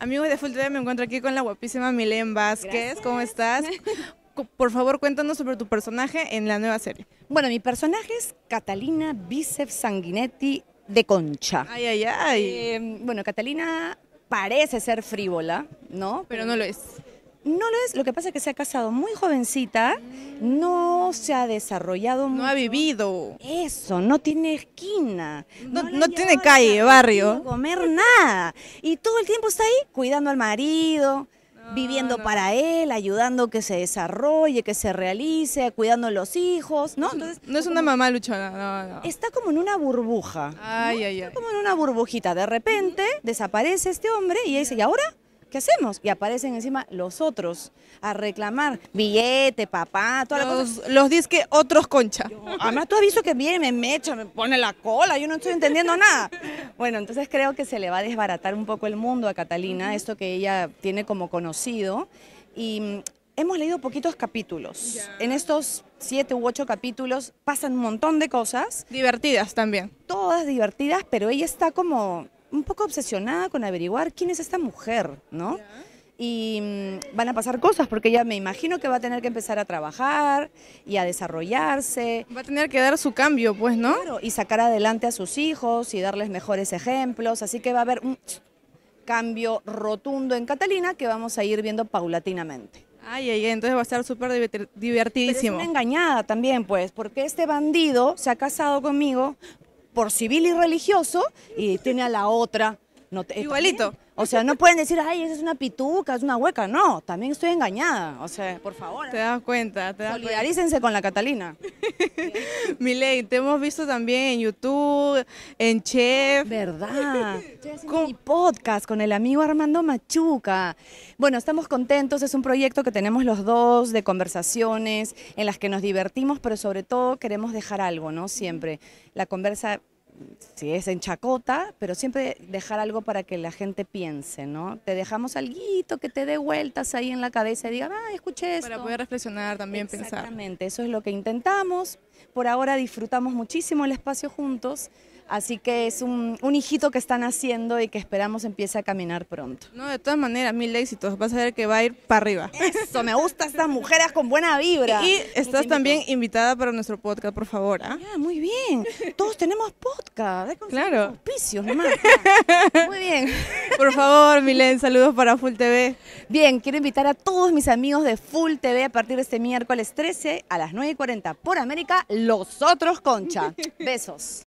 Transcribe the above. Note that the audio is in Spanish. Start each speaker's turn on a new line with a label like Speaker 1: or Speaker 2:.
Speaker 1: Amigos de Full TV, me encuentro aquí con la guapísima Milén Vázquez. ¿Cómo estás? Por favor, cuéntanos sobre tu personaje en la nueva serie. Bueno, mi personaje es Catalina Bicef Sanguinetti de Concha. Ay, ay, ay. Eh, bueno, Catalina parece ser frívola, ¿no? Pero no lo es. No lo es, lo que pasa es que se ha casado muy jovencita, no se ha desarrollado mucho. No ha vivido. Eso, no tiene esquina. No, tiene calle, barrio. No comer nada. Y todo el tiempo está ahí cuidando al marido, viviendo para él, ayudando que se desarrolle, que se realice, cuidando a los hijos, ¿no? no es una mamá luchona, Está como en una burbuja. como en una burbujita. De repente desaparece este hombre y dice, ¿y ahora? ¿Qué hacemos? Y aparecen encima los otros a reclamar billete, papá, toda los, la Los dice otros concha. además, tú has visto que viene, me mecha, me pone la cola, yo no estoy entendiendo nada. Bueno, entonces creo que se le va a desbaratar un poco el mundo a Catalina, esto que ella tiene como conocido. Y mm, hemos leído poquitos capítulos. En estos siete u ocho capítulos pasan un montón de cosas. Divertidas también. Todas divertidas, pero ella está como un poco obsesionada con averiguar quién es esta mujer, ¿no? Y mm, van a pasar cosas, porque ella me imagino que va a tener que empezar a trabajar y a desarrollarse. Va a tener que dar su cambio, pues, ¿no? Claro, y sacar adelante a sus hijos y darles mejores ejemplos, así que va a haber un cambio rotundo en Catalina que vamos a ir viendo paulatinamente. Ay, ay, entonces va a estar súper divertidísimo. Pero engañada también, pues, porque este bandido se ha casado conmigo por civil y religioso y tiene a la otra no te, Igualito. o sea, no pueden decir, ay, esa es una pituca, es una hueca. No, también estoy engañada. O sea, por favor. Te das cuenta. Te das solidarícense con la Catalina. Milei, te hemos visto también en YouTube, en Chef. ¿Verdad? con... mi podcast con el amigo Armando Machuca. Bueno, estamos contentos. Es un proyecto que tenemos los dos de conversaciones en las que nos divertimos, pero sobre todo queremos dejar algo, ¿no? Siempre. La conversa si es en chacota, pero siempre dejar algo para que la gente piense, ¿no? Te dejamos algo que te dé vueltas ahí en la cabeza y diga, ah, escuché esto. Para poder reflexionar también, pensar. Exactamente, eso es lo que intentamos. Por ahora disfrutamos muchísimo el espacio juntos. Así que es un, hijito que están haciendo y que esperamos empiece a caminar pronto. No, de todas maneras, mil éxitos. Vas a ver que va a ir para arriba. Eso, me gusta estas mujeres con buena vibra. Y, estás también invitada para nuestro podcast, por favor. ¿ah? ah muy bien. Todos tenemos podcast. Claro. Auspicios nomás. Muy bien. Por favor, Milen, saludos para Full TV. Bien, quiero invitar a todos mis amigos de Full TV a partir de este miércoles 13 a las 9.40 por América, Los Otros Concha. Besos.